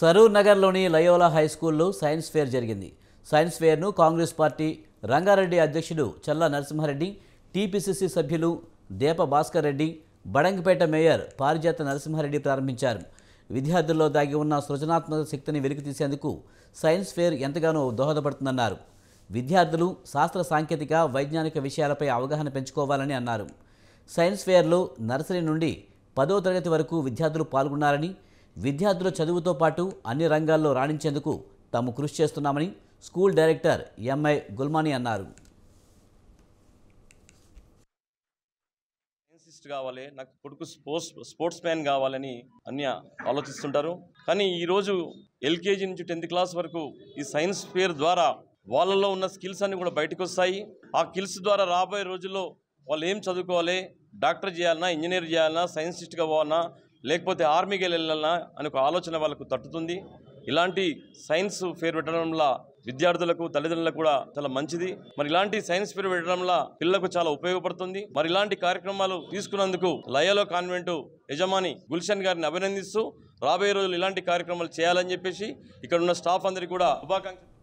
సరూర్ నగర్లోని Loyola high స్కూల్లో science fair జరిగింది సైన్స్ ఫేర్ను కాంగ్రెస్ పార్టీ రంగారెడ్డి అధ్యక్షుడు చల్ల నరసింహారెడ్డి టీపీసీసీ సభ్యులు దేప భాస్కర్ రెడ్డి బడంగిపేట మేయర్ పారిజాత నరసింహారెడ్డి ప్రారంభించారు విద్యార్థుల్లో దాగి ఉన్న సృజనాత్మక శక్తిని వెలికితీసేందుకు సైన్స్ ఫేర్ ఎంతగానో దోహదపడుతుందన్నారు విద్యార్థులు శాస్త్ర సాంకేతిక వైజ్ఞానిక విషయాలపై అవగాహన పెంచుకోవాలని అన్నారు సైన్స్ ఫేర్లో నర్సరీ నుండి పదో తరగతి వరకు విద్యార్థులు పాల్గొన్నారని విద్యార్థుల చదువుతో పాటు అన్ని రంగాల్లో రాణించేందుకు తాము కృషి చేస్తున్నామని స్కూల్ డైరెక్టర్ ఎంఐ గుల్మాని అన్నారు కావాలి నాకు కొడుకు స్పోర్ట్స్ స్పోర్ట్స్ మ్యాన్ కావాలని అన్ని ఆలోచిస్తుంటారు కానీ ఈరోజు ఎల్కేజీ నుంచి టెన్త్ క్లాస్ వరకు ఈ సైన్స్ ఫేర్ ద్వారా వాళ్ళలో ఉన్న స్కిల్స్ అన్నీ కూడా బయటకు వస్తాయి ఆ స్కిల్స్ ద్వారా రాబోయే రోజుల్లో వాళ్ళు ఏం చదువుకోవాలి డాక్టర్ చేయాలన్నా ఇంజనీర్ చేయాలన్నా సైంటిస్ట్గా పోవాలన్నా లేకపోతే ఆర్మీకి వెళ్ళాలన్నా అని ఒక ఆలోచన వాళ్ళకు తట్టుతుంది ఇలాంటి సైన్స్ ఫేర్ పెట్టడంలో విద్యార్థులకు తల్లిదండ్రులకు కూడా చాలా మంచిది మరి ఇలాంటి సైన్స్ ఫేర్ పెట్టడంలో పిల్లలకు చాలా ఉపయోగపడుతుంది మరి ఇలాంటి కార్యక్రమాలు తీసుకున్నందుకు లయలో కాన్వెంటు యజమాని గుల్షన్ గారిని అభినందిస్తూ రాబోయే రోజులు ఇలాంటి కార్యక్రమాలు చేయాలని చెప్పేసి ఇక్కడ ఉన్న స్టాఫ్ అందరికీ కూడా శుభాకాంక్ష